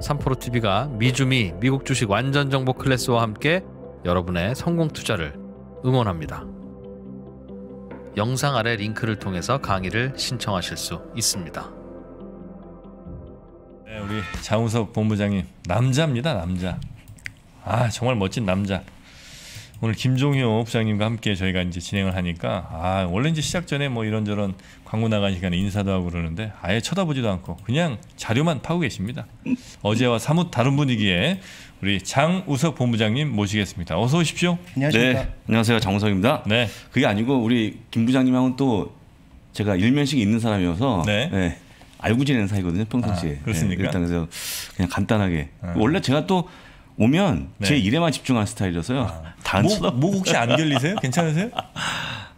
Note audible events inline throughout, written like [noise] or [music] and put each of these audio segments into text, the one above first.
삼프로TV가 미주미 미국 주식 완전 정보 클래스와 함께 여러분의 성공 투자를 응원합니다. 영상 아래 링크를 통해서 강의를 신청하실 수 있습니다. 네, 우리 장우석 본부장님 남자입니다 남자. 아 정말 멋진 남자. 오늘 김종효 부장님과 함께 저희가 이제 진행을 하니까 아 원래 이제 시작 전에 뭐 이런저런 광고 나간 시간에 인사도 하고 그러는데 아예 쳐다보지도 않고 그냥 자료만 파고 계십니다. 어제와 사뭇 다른 분위기에 우리 장우석 본부장님 모시겠습니다. 어서 오십시오. 안녕하십니까. 네, 안녕하세요. 장우석입니다. 네. 그게 아니고 우리 김 부장님하고는 또 제가 일면식이 있는 사람이어서 네. 네 알고 지내는 사이거든요 평상시에. 아, 그렇습니까? 네, 일단 그래서 그냥 간단하게 아. 원래 제가 또 오면 네. 제 일에만 집중한 스타일이라서요. 아. 단 [laughs] 목, 목 혹시 안 결리세요? 괜찮으세요?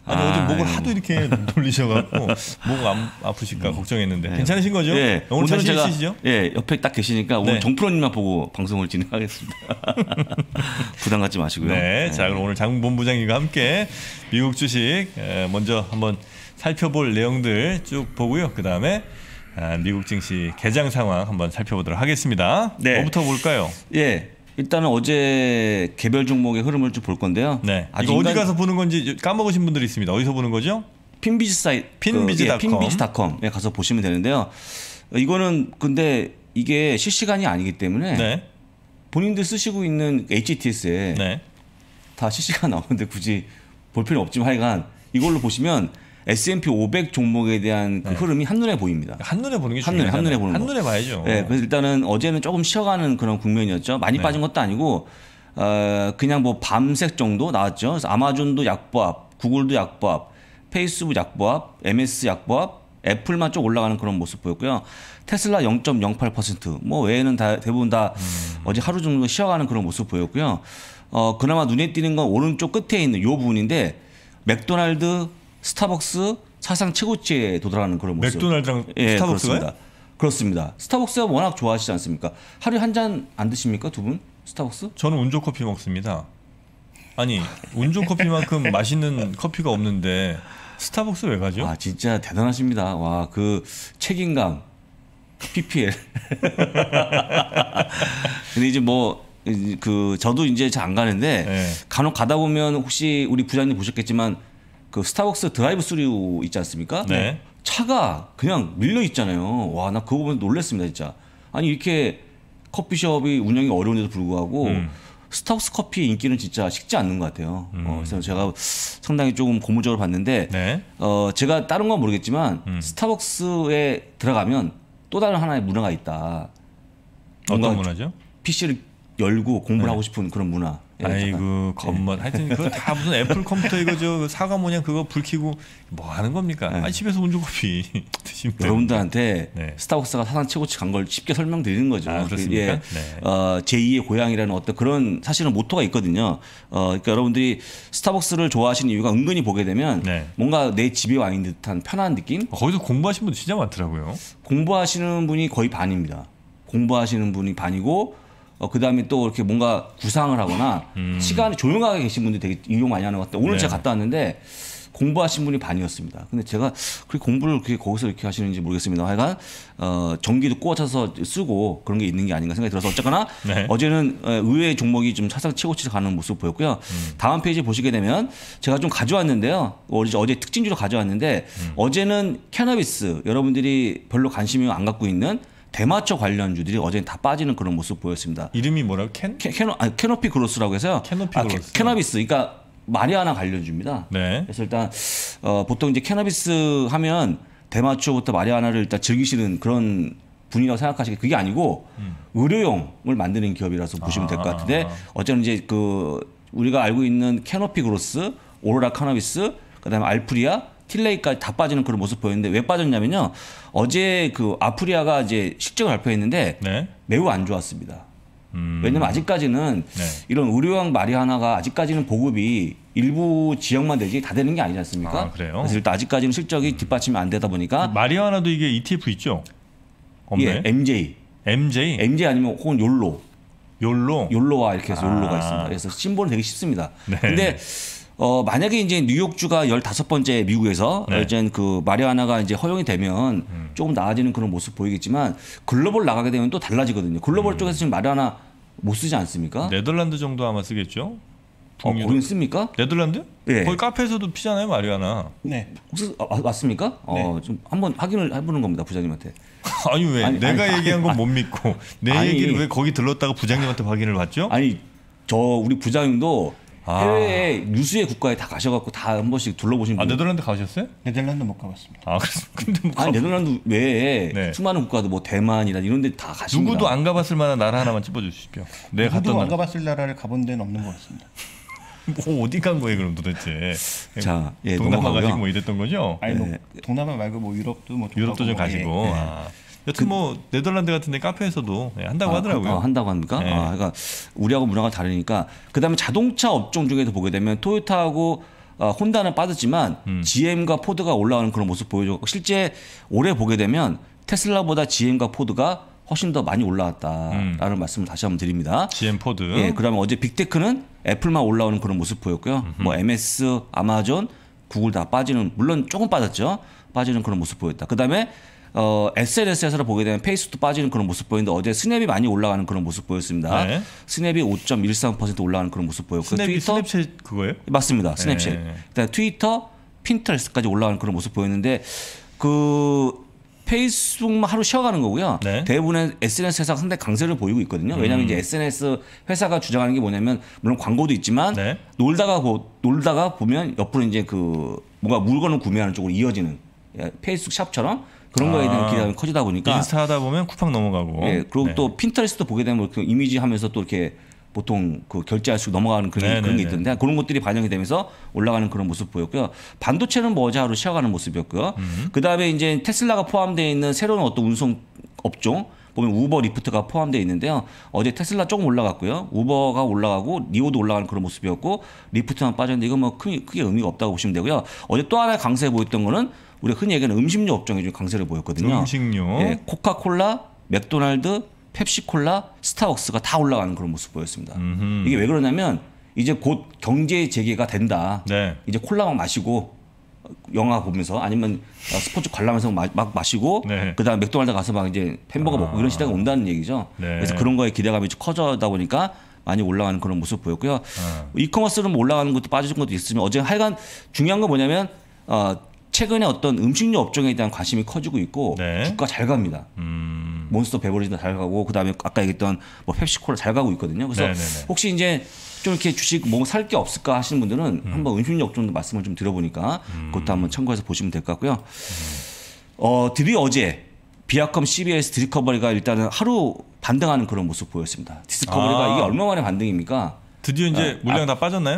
아니, 아, 어제 목을 아이고. 하도 이렇게 돌리셔갖고 목 아프실까 음. 걱정했는데 네. 괜찮으신 거죠? 네. 오늘 자신 제가, 있시죠 예, 옆에 딱 계시니까 네. 오늘 정프로님만 보고 방송을 진행하겠습니다. [laughs] 부담 갖지 마시고요. 네, 네. 자 그럼 오늘 장본부장님과 함께 미국 주식 예, 먼저 한번 살펴볼 내용들 쭉 보고요. 그 다음에 아, 미국 증시 개장 상황 한번 살펴보도록 하겠습니다. 네. 뭐부터 볼까요? 예. 일단은 어제 개별 종목의 흐름을 좀 볼 건데요. 네. 아, 이거 어디 가서 보는 건지 까먹으신 분들이 있습니다. 어디서 보는 거죠? 핀비즈 사이트 핀비즈닷컴 그, 핀비즈닷컴에 예, 예, 가서 보시면 되는데요. 이거는 근데 이게 실시간이 아니기 때문에 네. 본인들 쓰시고 있는 HTS에 네. 다 실시간 나오는데 굳이 볼 필요 없지만 하여간 이걸로 보시면 S&P 500 종목에 대한 그 네. 흐름이 한눈에 보입니다. 한눈에 보는 게 한눈에 한눈에 보는 한눈에 봐야죠. 네, 그래서 일단은 어제는 조금 쉬어가는 그런 국면이었죠. 많이 네. 빠진 것도 아니고 어, 그냥 뭐 밤색 정도 나왔죠. 그래서 아마존도 약보합, 구글도 약보합, 페이스북 약보합, MS 약보합, 애플만 쭉 올라가는 그런 모습 보였고요. 테슬라 0.08%뭐 외에는 다 대부분 다 음. 어제 하루 정도 쉬어가는 그런 모습 보였고요. 어 그나마 눈에 띄는 건 오른쪽 끝에 있는 요 부분인데 맥도날드, 스타벅스 사상 최고치에 도달하는 그런 모습. 맥도날드랑 예, 스타벅스가요? 그렇습니다. 그렇습니다. 스타벅스가 워낙 좋아하시지 않습니까? 하루에 한잔 안 드십니까 두 분? 스타벅스? 저는 운조 커피 먹습니다. 아니 운조 커피만큼 [laughs] 맛있는 커피가 없는데 스타벅스 왜 가죠? 아 진짜 대단하십니다. 와그 책임감, PPL. [laughs] 근데 이제 뭐 그 저도 이제 잘 안 가는데 네. 간혹 가다 보면 혹시 우리 부장님 보셨겠지만 그 스타벅스 드라이브 스루 있지 않습니까? 네. 차가 그냥 밀려 있잖아요. 와, 나 그거 보면 놀랬습니다, 진짜. 아니, 이렇게 커피숍이 운영이 어려운데도 불구하고 음. 스타벅스 커피의 인기는 진짜 식지 않는 것 같아요. 음. 어, 그래서 제가 상당히 조금 고무적으로 봤는데, 네. 어, 제가 다른 건 모르겠지만 음. 스타벅스에 들어가면 또 다른 하나의 문화가 있다. 어떤 문화죠? PC를 열고 공부를 네. 하고 싶은 그런 문화. 예. 아이고 겉멋. 예. 하여튼 그거 다 무슨 애플 컴퓨터 이거 저 그 사과 모양 그거 불키고뭐 하는 겁니까? 네. 아 집에서 온종커피 [laughs] 드시면 여러분들한테 네. 스타벅스가 사상 최고치 간 걸 쉽게 설명드리는 거죠. 아, 그렇습니까? 예. 네. 어, 제2의 고향이라는 어떤 그런 사실은 모토가 있거든요. 어, 그러니까 여러분들이 스타벅스를 좋아하시는 이유가 은근히 보게 되면 네. 뭔가 내 집에 와 있는 듯한 편안한 느낌. 어, 거기서 공부하시는 분 진짜 많더라고요. 공부하시는 분이 거의 반입니다. 공부하시는 분이 반이고 어, 그 다음에 또 이렇게 뭔가 구상을 하거나 음. 시간이 조용하게 계신 분들이 되게 이용 많이 하는 것 같아요. 오늘 네. 제가 갔다 왔는데 공부하신 분이 반이었습니다. 근데 제가 그렇게 공부를 그렇게 거기서 이렇게 하시는지 모르겠습니다. 하여간 어, 전기도 꽂아서 쓰고 그런 게 있는 게 아닌가 생각이 들어서 어쨌거나 네. 어제는 어, 의외의 종목이 좀 차상 치고치고 가는 모습 보였고요. 음. 다음 페이지 보시게 되면 제가 좀 가져왔는데요. 어제, 어제 특징주로 가져왔는데 음. 어제는 캐나비스 여러분들이 별로 관심이 안 갖고 있는 대마초 관련주들이 어제 다 빠지는 그런 모습 보였습니다. 이름이 뭐라고? 캔? 캐, 캐노, 아니, 캐노피 그로스라고 해서요. 캐노피 아, 그로스. 캐, 나비스 그러니까 마리아나 관련주입니다. 네. 그래서 일단 어, 보통 이제 캐나비스 하면 대마초부터 마리아나를 일단 즐기시는 그런 분이라고 생각하시게 그게 아니고 음. 의료용을 만드는 기업이라서 보시면 될 것 같은데 아. 어쨌든 이제 그 우리가 알고 있는 캐노피 그로스, 오로라 카나비스, 그다음에 알프리아 틸레이까지 다 빠지는 그런 모습 보였는데 왜 빠졌냐면요. 어제 그 아프리아가 이제 실적을 발표했는데 네. 매우 안 좋았습니다. 음. 왜냐면 아직까지는 네. 이런 의료왕 마리아나가 아직까지는 보급이 일부 지역만 되지 다 되는 게 아니지 않습니까? 아, 그래요? 그래서 일단 아직까지는 실적이 뒷받침이 안 되다 보니까 그 마리아나도 이게 ETF 있죠? 없네. 예, MJ. MJ? MJ 아니면 혹은 욜로. 욜로? 욜로와 이렇게 해서 아. 욜로가 있습니다. 그래서 심볼은 되게 쉽습니다. 네. 근데 어, 만약에 이제 뉴욕주가 15번째 미국에서 네. 이제 그 마리아나가 이제 허용이 되면 음. 조금 나아지는 그런 모습 보이겠지만 글로벌 나가게 되면 또 달라지거든요. 글로벌 음. 쪽에서 지금 마리아나 못 쓰지 않습니까? 네덜란드 정도 아마 쓰겠죠. 어, 아, 거긴 씁니까? 네덜란드? 네. 거기 카페에서도 피잖아요, 마리아나. 네. 혹시 아, 아 맞습니까? 어, 네. 어, 좀 한번 확인을 해보는 겁니다, 부장님한테. [laughs] 아니 왜? 아니, 내가 아니, 얘기한 건 못 믿고 내 아니, 얘기를 왜 거기 들렀다가 부장님한테 확인을 받죠? 아니 저 우리 부장님도 아. 해외에 유수의 국가에 다 가셔갖고 다한 번씩 둘러보신 아, 분. 아 네덜란드 가셨어요? 네덜란드 못 가봤습니다. 아그렇데뭐아 네덜란드 외에 네. 수많은 국가도 뭐 대만이나 이런 데 다 가십니다. 누구도 안 가봤을 만한 나라 하나만 찝어주십시오. 네, 가 누구도 안 가봤을 나라를 가본 데는 없는 것 같습니다. [laughs] 뭐 어디 간 거예요 그럼 도대체? 자, 예, 동남아 넘가고고뭐 이랬던 거죠? 아니 뭐 예. 동남아 말고 뭐 유럽도 뭐 유럽도 좀 가시고. 예. 아. 여튼 그, 뭐 네덜란드 같은 데 카페에서도 예, 한다고 아, 하더라고요. 아, 한다고 합니까? 네. 아, 그러니까 우리하고 문화가 다르니까. 그다음에 자동차 업종 중에서 보게 되면 토요타하고 아, 혼다는 빠졌지만 음. GM과 포드가 올라오는 그런 모습 보여줬고 실제 올해 보게 되면 테슬라보다 GM과 포드가 훨씬 더 많이 올라왔다라는 음. 말씀을 다시 한번 드립니다. GM 포드. 예, 그다음에 어제 빅테크는 애플만 올라오는 그런 모습 보였고요. 음흠. 뭐 MS, 아마존, 구글 다 빠지는 물론 조금 빠졌죠. 빠지는 그런 모습 보였다. 그다음에 어, SNS에서 보게 되면 페이스도 빠지는 그런 모습 보이는데 어제 스냅이 많이 올라가는 그런 모습 보였습니다. 네. 스냅이 5.13% 올라가는 그런 모습 보였고 스냅이 트위터, 스냅챗 그거예요? 맞습니다. 네. 스냅챗. 네. 그다음 트위터, 핀터레스까지 올라가는 그런 모습 보였는데 그 페이스북만 하루 쉬어가는 거고요. 네. 대부분의 SNS 회사가 상당히 강세를 보이고 있거든요. 왜냐하면 음. 이제 SNS 회사가 주장하는 게 뭐냐면 물론 광고도 있지만 네. 놀다가 보, 놀다가 보면 옆으로 이제 그 뭔가 물건을 구매하는 쪽으로 이어지는 예, 페이스북 샵처럼 그런 아, 거에 대한 아. 기대감이 커지다 보니까 인스타 하다 보면 쿠팡 넘어가고 예 그리고 네. 또 핀터레스트 보게 되면 그 이미지 하면서 또 이렇게 보통 그 결제할 수 넘어가는 그런, 네, 그런 게 네, 네. 있던데 그런 것들이 반영이 되면서 올라가는 그런 모습 보였고요. 반도체는 뭐 어제 하루 쉬어가는 모습이었고요. 음. 그 다음에 이제 테슬라가 포함되어 있는 새로운 어떤 운송 업종 보면 우버 리프트가 포함되어 있는데요. 어제 테슬라 조금 올라갔고요. 우버가 올라가고 니오도 올라가는 그런 모습이었고 리프트만 빠졌는데 이건 뭐 크게, 크게 의미가 없다고 보시면 되고요. 어제 또 하나의 강세 보였던 거는 우리가 흔히 얘기하는 음식료 업종이 좀 강세를 보였거든요. 음식료. 예, 코카콜라, 맥도날드, 펩시콜라, 스타벅스가 다 올라가는 그런 모습 보였습니다. 음흠. 이게 왜 그러냐면 이제 곧 경제 재개가 된다. 네. 이제 콜라 만 마시고 영화 보면서 아니면 스포츠 관람하서막 마시고 네. 그다음 맥도날드 가서 막 이제 햄버거 아. 먹고 이런 아. 시대가 온다는 얘기죠. 네. 그래서 그런 거에 기대감이 커져다 보니까 많이 올라가는 그런 모습 보였고요. 아. 이커머스는 뭐 올라가는 것도 빠지는 것도 있으면 어제 하여간 중요한 건 뭐냐면 어, 최근에 어떤 음식료 업종에 대한 관심이 커지고 있고 네. 주가 잘 갑니다. 음. 몬스터 베버리지도 잘 가고 그다음에 아까 얘기했던 뭐펩시콜잘 가고 있거든요. 그래서 네네네. 네, 네. 혹시 이제 좀 이렇게 주식 뭐 살 게 없을까 하시는 분들은 음. 한번 음식료 업종도 말씀을 좀 들어보니까 음. 그것도 한번 참고해서 보시면 될 것 같고요. 음. 어, 드디 어제 어 비아컴 CBS 디스커버리가 일단은 하루 반등하는 그런 모습 보였습니다. 디스커버리가 아. 이게 얼마 만에 반등입니까? 드디어 이제 아, 아. 물량 아, 다 빠졌나요?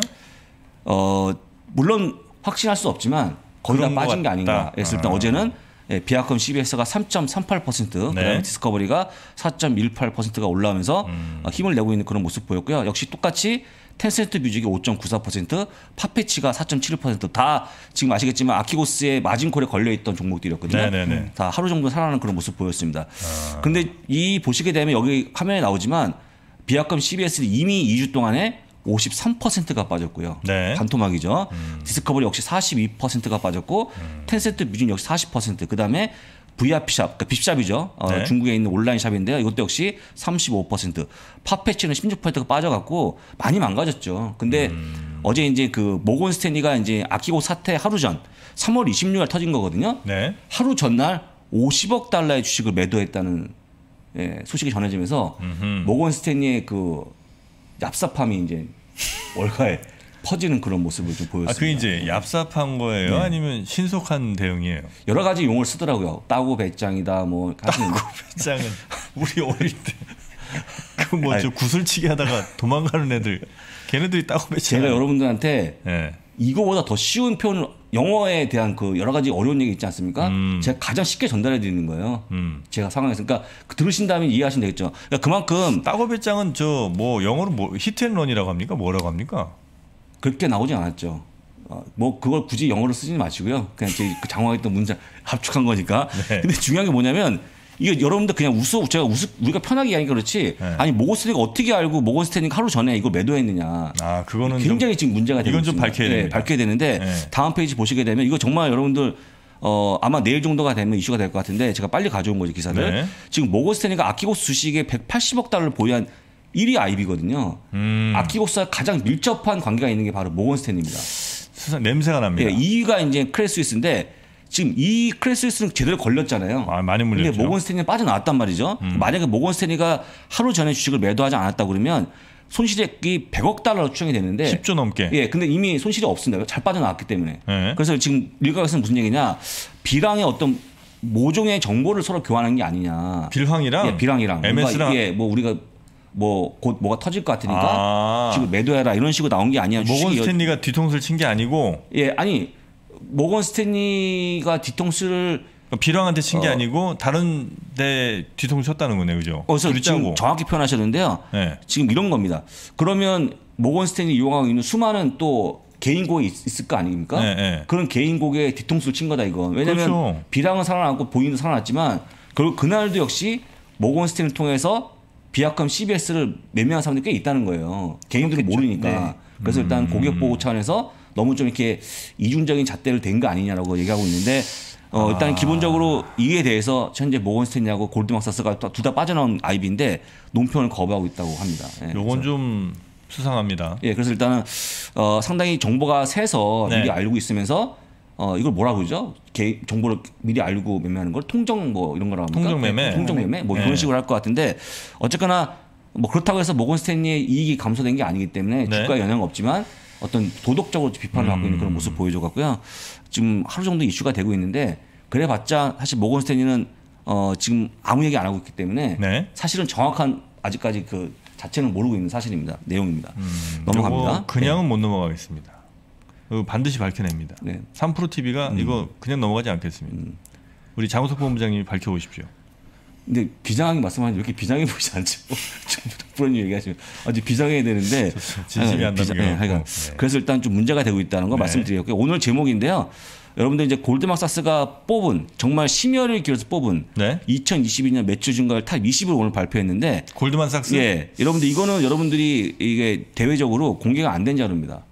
어, 물론 확신할 수 없지만 거의 다 빠진 게 아닌가 했을 예, 때 아. 어제는 예, 비아컴 CBS가 3.38%, 네. 그다음에 디스커버리가 4.18%가 올라오면서 음. 아, 힘을 내고 있는 그런 모습 보였고요. 역시 똑같이 텐센트 뮤직이 5.94%, 팝패치가 4.71%다 지금 아시겠지만 아키고스의 마진콜에 걸려있던 종목들이었거든요. 네네네. 네, 네. 다 하루 정도 살아나는 그런 모습 보였습니다. 아. 근데 이 보시게 되면 여기 화면에 나오지만 비아컴 CBS는 이미 2주 동안에 53%가 빠졌고요. 네. 반토막이죠. 음. 디스커버리 역시 42%가 빠졌고 음. 텐센트 뮤직 역시 40%. 그다음에 VRP샵, 그러니까 빕샵이죠. 어, 네. 중국에 있는 온라인 샵인데요. 이것도 역시 35%. 팝패치는 16%가 빠져갖고 많이 망가졌죠. 근데 음. 어제 이제 그 모건 스탠리가 이제 아키고 사태 하루 전 3월 26일 터진 거거든요. 네. 하루 전날 50억 달러의 주식을 매도했다는 예, 소식이 전해지면서 음흠. 모건 스탠리의 그 얍삽함이 이제 월가에 퍼지는 그런 모습을 좀 아, 보였습니다. 아, 그 이제 얍삽한 거예요? 네. 아니면 신속한 대응이에요? 여러 가지 용어를 쓰더라고요. 따고 배짱이다 뭐 따고 배짱은 [laughs] 우리 어릴 때 그뭐저 구슬치기 하다가 도망가는 애들 걔네들이 따고 배짱 제가 여러분들한테 네. 이거보다 더 쉬운 표현을 영어에 대한 그 여러 가지 어려운 얘기 있지 않습니까? 음. 제가 가장 쉽게 전달해 드리는 거예요. 음. 제가 상황에서 그러니까 그 들으신다음에 이해하시면 되겠죠. 그러니까 그만큼 따고배짱은 저 뭐 영어로 뭐 히트앤런이라고 합니까? 뭐라고 합니까? 그렇게 나오지 않았죠. 어, 뭐 그걸 굳이 영어로 쓰지 마시고요. 그냥 제 그 장황했던 문장 합축한 [laughs] 거니까. 네. 근데 중요한 게 뭐냐면 이거 여러분들 그냥 웃어 제가 웃 우리가 편하게 하니까 그렇지 네. 아니 모건스테리가 어떻게 알고 모건스테리가 하루 전에 이거 매도했느냐 아 그거는 굉장히 좀, 지금 문제가 되고 이건 좀 밝혀야 네, 밝혀야 되는데 네. 다음 페이지 보시게 되면 이거 정말 여러분들 어, 아마 내일 정도가 되면 이슈가 될 것 같은데 제가 빨리 가져온 거죠 기사를 네. 지금 모건스테리가 아키고스 주식에 180억 달러를 보유한 1위 아이비거든요. 음. 아키고스와 가장 밀접한 관계가 있는 게 바로 모건스탠입니다. 테 냄새가 납니다. 예, 2위가 이제 크레스위스인데 지금 이 크레스리스는 제대로 걸렸잖아요. 아, 많이 물렸죠. 근데 모건스탠이 빠져나왔단 말이죠. 음. 만약에 모건스탠이가 하루 전에 주식을 매도하지 않았다 그러면 손실액이 100억 달러로 추정이 되는데 10조 넘게. 예, 근데 이미 손실이 없습니다. 잘 빠져나왔기 때문에. 네. 그래서 지금 일각에서는 무슨 얘기냐? 비랑의 어떤 모종의 정보를 서로 교환하는 게 아니냐. 빌황이랑 예, 빌황이랑 MS랑 이뭐 우리가 뭐 곧 뭐가 터질 것 같으니까 아~ 지금 매도해라 이런 식으로 나온 게 아니야. 모건 스탠리가 뒤통수를 친 게 아니고 예, 아니 모건 스탠리가 뒤통수를 비랑한테 그러니까 친게 어, 아니고 다른 데 뒤통수 쳤다는 거네요, 그죠? 어, 서 지금 정확히 표현하셨는데요. 네. 지금 이런 겁니다. 그러면 모건 스탠리 이용하고 있는 수많은 또 개인곡이 있을 거 아닙니까? 네, 네. 그런 개인곡에 뒤통수를 친 거다 이건. 왜냐하면 그렇죠. 비랑은 살아났고 보이는 살아났지만 그리고 그날도 역시 모건 스탠리 통해서 비약금 CBS를 매매한 사람들이 꽤 있다는 거예요. 개인들이 모르니까. 네. 그래서 일단 음. 고객 보호 차원에서 너무 좀 이렇게 이중적인 잣대를 댄 거 아니냐라고 얘기하고 있는데 어, 일단 아. 기본적으로 이에 대해서 현재 모건스탠리하고 골드막사스가 둘다 빠져나온 아이비인데 논평을 거부하고 있다고 합니다. 예, 요건 좀 수상합니다. 예, 그래서 일단은 어, 상당히 정보가 새서 네. 미리 알고 있으면서 어, 이걸 뭐라 고 그러죠? 개, 정보를 미리 알고 매매하는 걸 통정 뭐 이런 거라고 합니까? 통정 매매. 네, 통정 매매 뭐 네. 이런 식으로 할 것 같은데 어쨌거나 뭐 그렇다고 해서 모건 스탠리의 이익이 감소된 게 아니기 때문에 네. 주가에 영향은 없지만 어떤 도덕적으로 비판을 음. 하고 있는 그런 음. 모습 보여줘 갖고요. 지금 하루 정도 이슈가 되고 있는데 그래봤자 사실 모건스탠리는 어, 지금 아무 얘기 안 하고 있기 때문에 네. 사실은 정확한 아직까지 그 자체는 모르고 있는 사실입니다. 내용입니다. 음, 넘어갑니다. 그냥은 네. 못 넘어가겠습니다. 그 반드시 밝혀냅니다. 네. 3프로 TV가 음. 이거 그냥 넘어가지 않겠습니다. 음. 우리 장우석 본부장님이 밝혀보십시오. 근데 비장하게 말씀하면 시 이렇게 비장해 보이지 않죠? 그런 얘기하시면 아주 비장해야 되는데 [laughs] 진심이 아, 안 비자, 네, 하여간 네. 그래서 일단 좀 문제가 되고 있다는 거 네. 말씀드리겠고 오늘 제목인데요. 여러분들 이제 골드막사스가 뽑은 정말 심혈을 기울여서 뽑은 네? 2022년 매출 증가율 탑 20을 오늘 발표했는데 골드만삭스 예 여러분들 이거는 여러분들이 이게 대외적으로 공개가 안 된 자료입니다.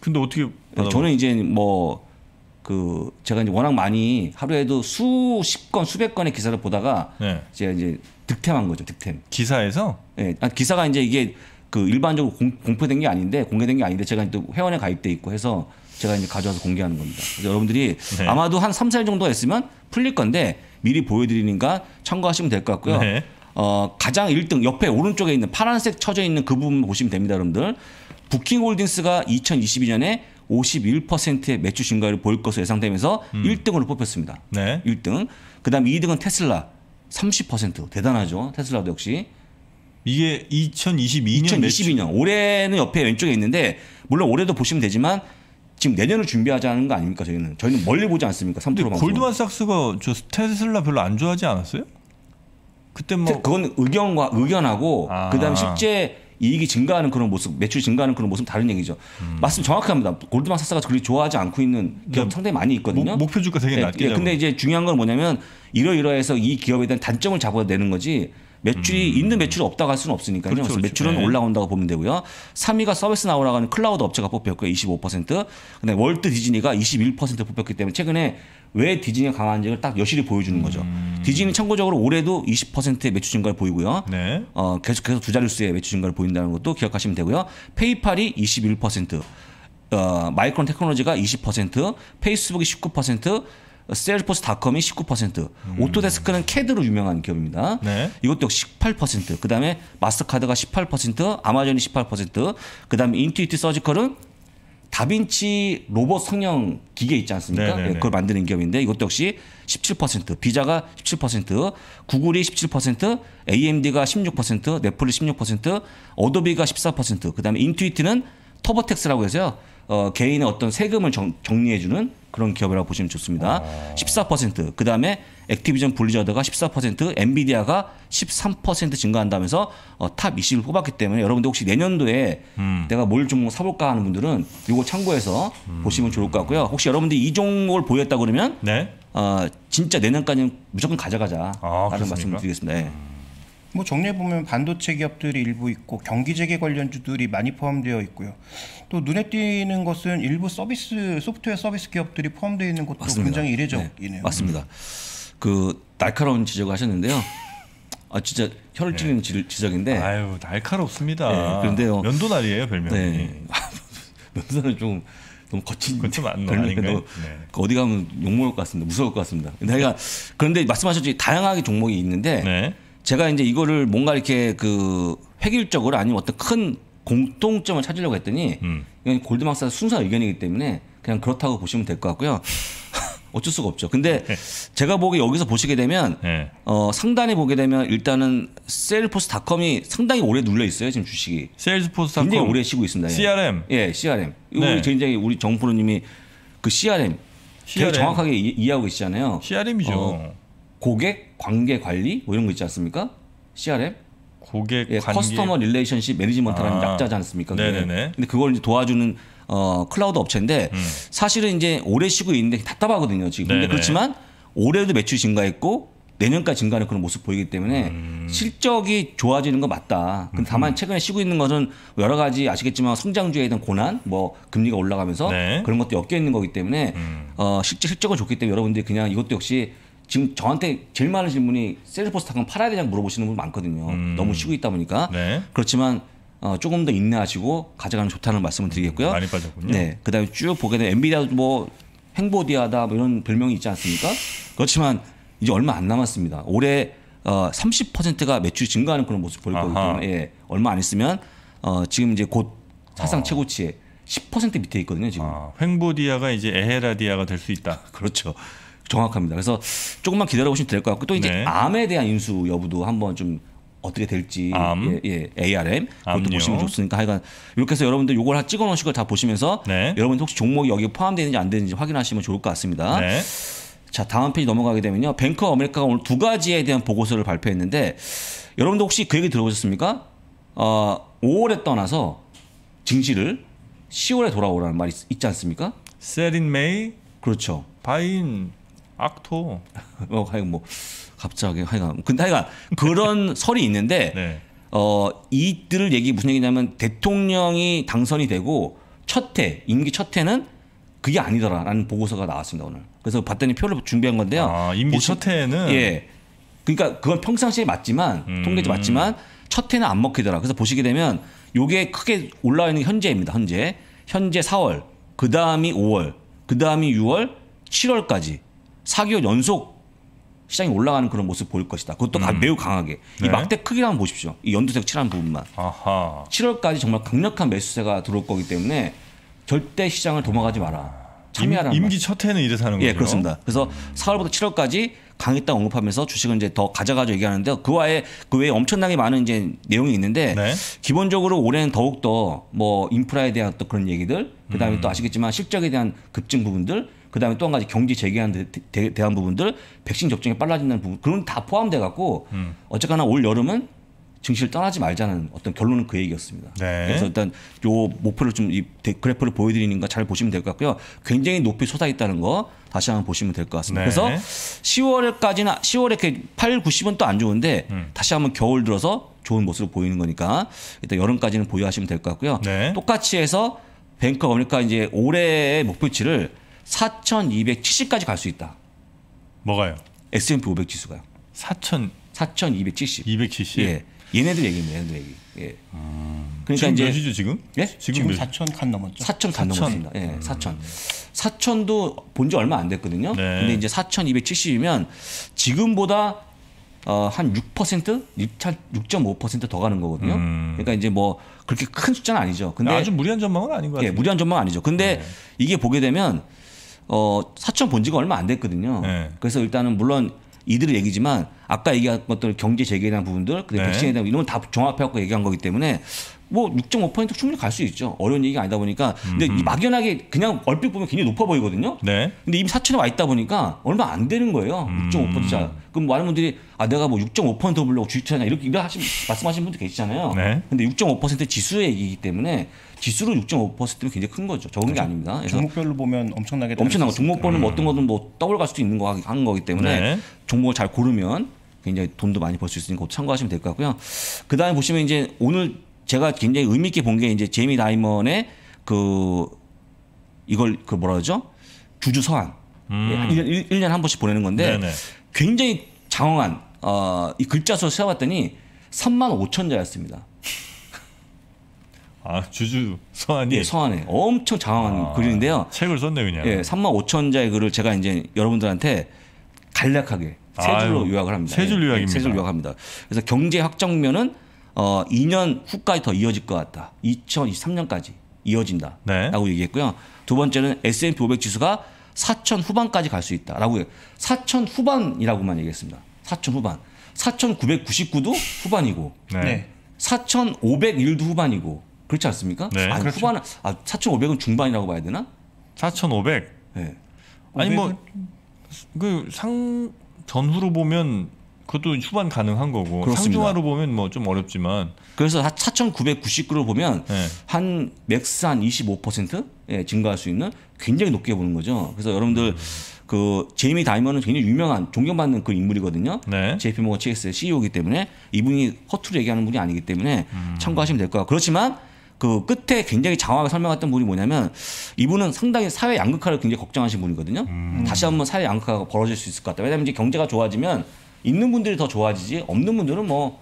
근데 어떻게 받아볼... 저는 이제 뭐그 제가 이제 워낙 많이 하루에도 수십 건 수백 건의 기사를 보다가 네. 제가 이제 득템한 거죠 득템 기사에서 예 네. 기사가 이제 이게 그 일반적으로 공, 공포된 게 아닌데 공개된 게 아닌데 제가 또 회원에 가입돼 있고 해서 제가 이제 가져와서 공개하는 겁니다 그래서 여러분들이 네. 아마도 한 삼사일 정도 했으면 풀릴 건데 미리 보여드리니까 참고하시면 될 것 같고요 네. 어 가장 1등 옆에 오른쪽에 있는 파란색 쳐져 있는 그 부분 보시면 됩니다 여러분들 부킹홀딩스가 2022년에 51%의 매출 증가를 보일 것으로 예상되면서 음. 1등으로 뽑혔습니다. 네. 1등. 그다음 2등은 테슬라 30% 대단하죠. 테슬라도 역시 이게 2022년 2022년 매출. 올해는 옆에 왼쪽에 있는데 물론 올해도 보시면 되지만 지금 내년을 준비하자는 거 아닙니까 저희는 저희는 멀리 보지 않습니까? 3%로 골드만삭스가 저 테슬라 별로 안 좋아하지 않았어요? 그때 뭐 그건 의견과 의견하고 아. 그다음 실제 이익이 증가하는 그런 모습, 매출 증가하는 그런 모습 다른 얘기죠. 음. 말씀 정확합니다. 골드만사스가 그리 좋아하지 않고 있는 네. 기업 상당히 많이 있거든요. 목, 표주가 되게 네. 낮게. 예, 예, 근데 이제 중요한 건 뭐냐면 이러이러해서 이 기업에 대한 단점을 잡아내는 거지. 매출이 음. 있는 매출이 없다고 할 수는 없으니까요. 그렇죠, 그래서 그렇죠. 매출은 네. 올라온다고 보면 되고요. 3위가 서비스 나오라가는 클라우드 업체가 뽑혔고요. 25%. 근데 월드 디즈니가 21% 뽑혔기 때문에 최근에 왜 디즈니가 강한지를 딱 여실히 보여주는 거죠. 음. 디즈니 는 참고적으로 올해도 20%의 매출 증가를 보이고요. 네. 어, 계속해서 두 자릿수의 매출 증가를 보인다는 것도 기억하시면 되고요. 페이팔이 21%. 어, 마이크론 테크놀로지가 20%, 페이스북이 19%, 셀포스닷컴이 19%, 음. 오토데스크는 캐드로 유명한 기업입니다. 네. 이것도 역시 18%, 그다음에 마스터카드가 18%, 아마존이 18%, 그다음에 인투이트 서지컬은 다빈치 로봇 성형 기계 있지 않습니까? 네, 네 예, 그걸 네. 만드는 기업인데 이것도 역시 17%, 비자가 17%, 구글이 17%, AMD가 16%, 넷플이 16%, 어도비가 14%, 그다음에 인투이트는 터버텍스라고 해서요. 어, 개인의 어떤 세금을 정, 정리해주는 그런 기업이라고 보시면 좋습니다. 아. 14%. 그 다음에 액티비전 블리자드가 14%, 엔비디아가 13% 증가한다면서 어, 탑 20을 뽑았기 때문에 여러분들 혹시 내년도에 음. 내가 뭘 좀 사볼까 하는 분들은 이거 참고해서 음. 보시면 좋을 것 같고요. 혹시 여러분들이 이 종목을 보였다 그러면 네? 어, 진짜 내년까지는 무조건 가져가자. 아, 다른 말씀드리겠습니다. 을 예. 네. 음. 뭐 정리해 보면 반도체 기업들이 일부 있고 경기 재개 관련주들이 많이 포함되어 있고요. 또 눈에 띄는 것은 일부 서비스 소프트웨어 서비스 기업들이 포함되어 있는 것도 맞습니다. 굉장히 네. 이례적이네요. 네, 맞습니다. 음. 그 날카로운 지적을 하셨는데요. 아 진짜 혀를 찌는 네. 지적인데. 아유 날카롭습니다. 네, 그런데요. 면도날이에요 별명이. 네. [laughs] 면도날은 좀 너무 거친 거친 별명인그 네. 어디 가면 욕 먹을 것 같습니다. 무서울 것 같습니다. 내가 그러니까 그런데 말씀하셨듯이 다양하게 종목이 있는데. 네. 제가 이제 이거를 뭔가 이렇게 그 획일적으로 아니면 어떤 큰 공통점을 찾으려고 했더니 음. 골드망사 순수 의견이기 때문에 그냥 그렇다고 보시면 될 것 같고요. [laughs] 어쩔 수가 없죠. 근데 네. 제가 보기에 여기서 보시게 되면 네. 어, 상단에 보게 되면 일단은 셀포스닷컴이 상당히 오래 눌려 있어요 지금 주식이. 셀포스닷컴 굉장히 오래 쉬고 있습니다. CRM. 예, CRM. 예, 네. 우리 굉장히 우리 정프로님이 그 CRM, CRM. 되게 정확하게 이, 해하고 계시잖아요. CRM이죠. 어, 고객 관계 관리 뭐 이런 거 있지 않습니까? CRM 고객 예, 관계 커스터머 릴레이션십 매니지먼트라는 아. 약자지 않습니까? 그게. 네네네. 근데 그걸 이제 도와주는 어 클라우드 업체인데 음. 사실은 이제 올해 쉬고 있는데 답답하거든요 지금. 네네. 근데 그렇지만 올해도 매출 증가했고 내년까지 증가하는 그런 모습 보이기 때문에 음. 실적이 좋아지는 건 맞다. 근데 다만 음. 최근에 쉬고 있는 것은 뭐 여러 가지 아시겠지만 성장주에 대한 고난, 뭐 금리가 올라가면서 네. 그런 것도 엮여 있는 거기 때문에 음. 어, 실제 실적은 좋기 때문에 여러분들이 그냥 이것도 역시 지금 저한테 제일 많은 질문이 셀프포스 닷컴 팔아야 되냐 물어보시는 분 많거든요. 음. 너무 쉬고 있다 보니까. 네. 그렇지만 어, 조금 더 인내하시고 가져가는 좋다는 말씀을 드리겠고요. 많이 빠졌군요. 네. 그다음에 쭉 보게 되면 엔비디아도 뭐 행보디아다 뭐 이런 별명이 있지 않습니까? 그렇지만 이제 얼마 안 남았습니다. 올해 어, 30%가 매출 증가하는 그런 모습 보일 거기 때문에 예, 얼마 안 있으면 어, 지금 이제 곧 사상 어. 최고치에 10% 밑에 있거든요 지금. 아, 횡보디아가 이제 에헤라디아가 될 수 있다. 그렇죠. 정확합니다. 그래서 조금만 기다려보시면 될 것 같고 또 이제 네. 암에 대한 인수 여부도 한번 좀 어떻게 될지 암. 예, 예, ARM 그것도 보시면 좋으니까 하여간 이렇게 해서 여러분들 요걸 찍어 놓으시고 다 보시면서 네. 여러분들 혹시 종목이 여기에 포함되어 있는지 안 되는지 확인하시면 좋을 것 같습니다. 네. 자 다음 페이지 넘어가게 되면요. 뱅크 아메리카가 오늘 두 가지에 대한 보고서를 발표했는데 여러분들 혹시 그 얘기 들어보셨습니까? 어, 5월에 떠나서 증시를 10월에 돌아오라는 말이 있, 있지 않습니까? Set i 그렇죠. b u 악토. 어, 하여간 뭐 갑자기 하여간 근데 하여간 그런 [laughs] 설이 있는데 네. 어 이들을 얘기 무슨 얘기냐면 대통령이 당선이 되고 첫해 임기 첫 해는 그게 아니더라라는 보고서가 나왔습니다 오늘. 그래서 봤더니 표를 준비한 건데요. 아, 임기 보시, 첫 해는 예. 그러니까 그건 평상시에 맞지만 음. 통계지 맞지만 첫 해는 안 먹히더라. 그래서 보시게 되면 요게 크게 올라 와 있는 게 현재입니다. 현재 현재 4월 그 다음이 5월 그 다음이 6월 7월까지 4개월 연속 시장이 올라가는 그런 모습 보일 것이다. 그것도 음. 매우 강하게. 네. 막대 크기를 한번 보십시오. 이 연두색 칠한 부분만. 아하. 7월까지 정말 강력한 매수세가 들어올 거기 때문에 절대 시장을 도망가지 마라. 참여하라. 임기 말. 첫 해는 이래서 하는 예, 거죠. 예, 그렇습니다. 그래서 음. 4월부터 7월까지 강했다 언급하면서 주식은 이제 더 가져가죠 얘기하는데 그와의 그 외에 엄청나게 많은 이제 내용이 있는데 네. 기본적으로 올해는 더욱 더 뭐 인프라에 대한 또 그런 얘기들 그다음에 음. 또 아시겠지만 실적에 대한 급증 부분들 그다음에 또 한 가지 경기 재개한 데 대한 부분들 백신 접종이 빨라진다는 부분 그런 다 포함돼 갖고 음. 어쨌거나 올 여름은 증시를 떠나지 말자는 어떤 결론은 그 얘기였습니다. 네. 그래서 일단 요 목표를 좀이 그래프를 보여드리는 거 잘 보시면 될 것 같고요. 굉장히 높이 솟아 있다는 거 다시 한번 보시면 될 것 같습니다. 네. 그래서 10월까지는 10월에 이렇게 8, 90은 또 안 좋은데 음. 다시 한번 겨울 들어서 좋은 모습을 보이는 거니까 일단 여름까지는 보유하시면 될 것 같고요. 네. 똑같이 해서 뱅크 어밀리카 이제 올해의 목표치를 4,270까지 갈 수 있다. 뭐가요? S&P 500 지수가요. 4,000 4,270. 270. 예. 얘네들 얘기입니다. 얘네들 얘기. 예. 아... 그러니까 지금 이제 몇이죠 지금? 예? 지금, 지금 4천 칸 넘었죠. 4천 칸 4천. 넘었습니다. 예, 음. 4천. 4천도 본 지 얼마 안 됐거든요. 네. 근데 이제 4,270이면 지금보다 어, 한 6%? 6.5%더 가는 거거든요. 음. 그러니까 이제 뭐 그렇게 큰 숫자는 아니죠. 근데 아주 무리한 전망은 아닌 거같요 예, 무리한 전망은 아니죠. 근데 네. 이게 보게 되면 어, 사천 본 지가 얼마 안 됐거든요. 네. 그래서 일단은 물론 이들의 얘기지만 아까 얘기한 것들 경제 재개에 대한 부분들, 그 네. 백신에 대한 이런 걸다 종합해갖고 얘기한 거기 때문에 뭐6.5% 충분히 갈 수 있죠. 어려운 얘기가 아니다 보니까. 근데 음흠. 막연하게 그냥 얼핏 보면 굉장히 높아 보이거든요. 네. 근데 이미 사천에와 있다 보니까 얼마 안 되는 거예요. 음. 6.5%짜. 그럼 많은 분들이 아 내가 뭐 6.5% 보려고 주식투자냐 이렇게 하신 말씀하신분도 계시잖아요. 네. 근데 6.5% 지수의 얘기이기 때문에 지수로 6.5%면 굉장히 큰 거죠. 적은 그렇죠. 게 아닙니다. 그래서 종목별로 보면 엄청나게 엄청난 거. 종목별로는 뭐 어떤 거든 뭐 더블 갈 수도 있는 거 하는 거기 때문에 네. 종목을 잘 고르면 굉장히 돈도 많이 벌 수 있으니까 참고하시면 될 것 같고요. 그 다음에 보시면 이제 오늘 제가 굉장히 의미 있게 본 게 이제 제미 다이먼의 그 이걸 그 뭐라 그러죠? 주주 서한. 예, 음. 1년, 1년에 한 번씩 보내는 건데 네네. 굉장히 장황한 어, 이 글자 수를 세어봤더니 3만 5천 자였습니다. 아 주주 서한이 예, 서한에 엄청 장황한 아, 글인데요. 책을 썼네 그냥. 예, 3만 5천 자의 글을 제가 이제 여러분들한테 간략하게 세 줄로 요약을 합니다. 세줄 예, 예, 요약입니다. 예, 세줄 요약합니다. 그래서 경제 확정면은 어 2년 후까지 더 이어질 것 같다. 2023년까지 이어진다. 네. 라고 얘기했고요. 두 번째는 S&P 500 지수가 4천 후반까지 갈 수 있다라고 4천 후반이라고만 얘기했습니다. 4천 후반. 4,999도 후반이고 네. 4,501도 후반이고 그렇지 않습니까? 네. 아니, 그렇죠. 후반은 아 4,500은 중반이라고 봐야 되나? 4,500. 네. 아니 뭐 그 상 전후로 보면 그것도 후반 가능한 거고 그렇습니다. 상중하로 보면 뭐 좀 어렵지만 그래서 4 9 9그로 보면 네. 한 맥스 한 25% 예, 증가할 수 있는 굉장히 높게 보는 거죠. 그래서 여러분들 음. 그 제이미 다이먼은 굉장히 유명한 존경받는 그 인물이거든요. 네. JP 모건 체이스의 CEO이기 때문에 이분이 허투루 얘기하는 분이 아니기 때문에 음. 참고하시면 될거예 그렇지만 그 끝에 굉장히 장황하게 설명했던 분이 뭐냐면 이분은 상당히 사회 양극화를 굉장히 걱정하신 분이거든요. 음. 다시 한번 사회 양극화가 벌어질 수 있을 것 같다. 왜냐하면 이제 경제가 좋아지면 있는 분들이 더 좋아지지 없는 분들은 뭐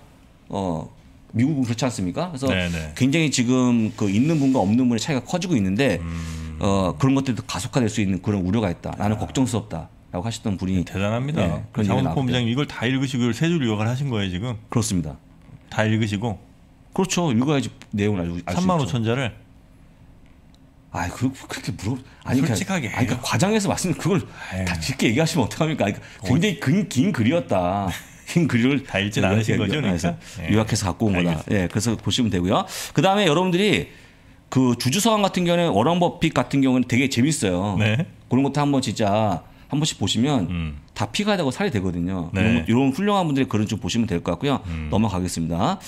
어, 미국은 그렇지 않습니까? 그래서 네네. 네. 굉장히 지금 그 있는 분과 없는 분의 차이가 커지고 있는데 음. 어, 그런 것들도 가속화될 수 있는 그런 우려가 있다. 나는 아. 걱정스럽다. 라고 하셨던 분이 네, 대단합니다. 네, 그 장원범장님 이걸 다 읽으시고 세 줄 요약을 하신 거예요 지금? 그렇습니다. 다 읽으시고? 그렇죠. 읽어야지 내용을 알고 3만 5천 자를? 아, 그 그렇게 물어 아니 그러니까 솔직하게. 그냥, 아니, 그러니까 과장해서 말씀 그걸 에이. 예. 다 쉽게 얘기하시면 어떡합니까? 그러니까 굉장히 긴, 긴 글이었다. [laughs] 긴 글을 다 읽진 않으신 거죠, 그러니까? 그래서 그러니까? 예. 요약해서 갖고 온 거다. 예, 그래서 보시면 되고요. 그 다음에 여러분들이 그 주주 서한 같은 경우는 워런 버핏 같은 경우는 되게 재밌어요. 네. 그런 것도 한번 진짜 한 번씩 보시면 음. 다 피가 되고 살이 되거든요. 네. 이런, 이런 훌륭한 분들이 글은 좀 보시면 될 것 같고요. 음. 넘어가겠습니다.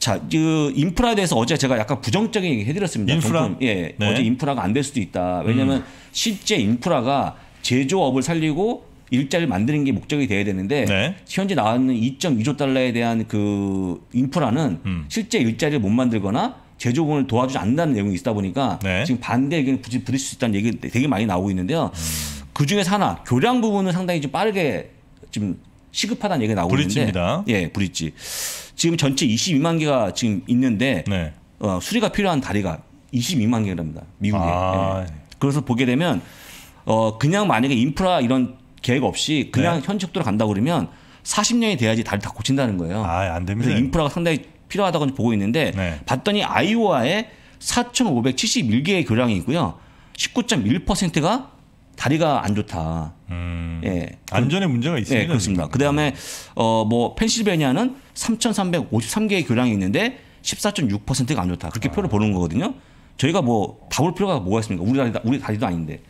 자, 그 인프라에 대해서 어제 제가 약간 부정적인 얘기 해드렸습니다. 인프라? 정품, 예, 네. 어제 인프라가 안 될 수도 있다. 왜냐하면 음. 실제 인프라가 제조업을 살리고 일자리를 만드는 게 목적이 돼야 되는데 네. 현재 나왔는 2.2조 달러에 대한 그 인프라는 음. 실제 일자리를 못 만들거나 제조업을 도와주지 않는다는 내용이 있다 보니까 네. 지금 반대 의견을 부딪힐 수 있다는 얘기 되게 많이 나오고 있는데요. 음. 그 중에 하나 교량 부분은 상당히 좀 빠르게 지금 시급하다는 얘기가 나오는데 브니다 예, 브릿지. 지금 전체 22만 개가 지금 있는데 네. 어, 수리가 필요한 다리가 22만 개랍니다. 미국에. 아. 예. 그래서 보게 되면 어, 그냥 만약에 인프라 이런 계획 없이 그냥 네. 현지 속도로 간다 그러면 40년이 돼야지 다리 다 고친다는 거예요. 아, 안 됩니다. 그래서 인프라가 상당히 필요하다고 보고 있는데 네. 봤더니 아이오와의 4,571개의 교량이 있고요. 19.1%가 다리가 안 좋다. 음, 예. 안전에 문제가 있습니다. 예, 그렇습니다. 그 다음에 어, 뭐 펜실베니아는 3,353개의 교량이 있는데 14.6%가 안 좋다. 그렇게 아. 표를 보는 거거든요. 저희가 뭐 다 볼 필요가 뭐가 있습니까? 우리 다리 우리 다리도 아닌데.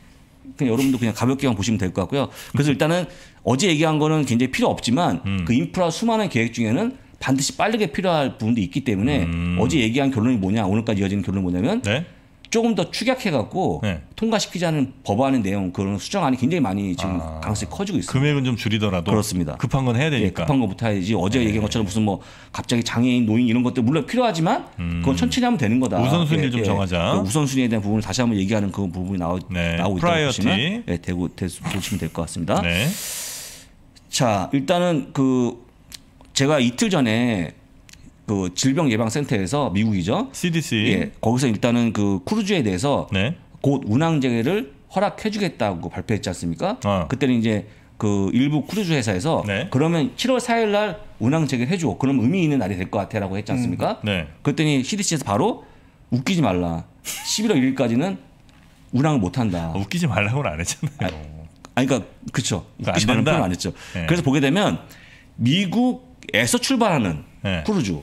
그냥 여러분도 그냥 가볍게만 보시면 될 것 같고요. 그래서 일단은 어제 얘기한 거는 굉장히 필요 없지만 음. 그 인프라 수많은 계획 중에는 반드시 빠르게 필요할 부분도 있기 때문에 음. 어제 얘기한 결론이 뭐냐 오늘까지 이어지는 결론이 뭐냐면 네? 조금 더 축약해갖고 네. 통과시키자는 법안의 내용 그런 수정안이 굉장히 많이 지금 아, 가능성이 커지고 있습니다. 금액은 좀 줄이더라도 그렇습니다. 급한 건 해야 예, 되니까. 예, 급한 거부터 해야지. 어제 네. 얘기한 것처럼 무슨 뭐 갑자기 장애인, 노인 이런 것들 물론 필요하지만 음. 그건 천천히 하면 되는 거다. 우선순위 예, 좀 예. 정하자. 그 우선순위에 대한 부분을 다시 한번 얘기하는 그 부분이 나오, 네. 나오고 있다 보시면 예, 되고 되수, 보시면 될것 같습니다. 네. 자 일단은 그 제가 이틀 전에 그 질병 예방 센터에서 미국이죠. CDC. 예. 거기서 일단은 그 크루즈에 대해서 네. 곧운항재개를 허락해 주겠다고 발표했지 않습니까? 어. 그때는 이제 그 일부 크루즈 회사에서 네. 그러면 7월 4일 날 운항 재개해 줘. 그럼 의미 있는 날이 될 것 같아라고 했지 않습니까? 음. 네. 그랬더니 CDC에서 바로 웃기지 말라. 11월 1일까지는 운항을 못 한다. 아, 웃기지 말라고는 안 했잖아요. 아, 그러니까 그렇죠. 웃기지 말라고는 안 했죠. 네. 그래서 보게 되면 미국에서 출발하는 네. 크루즈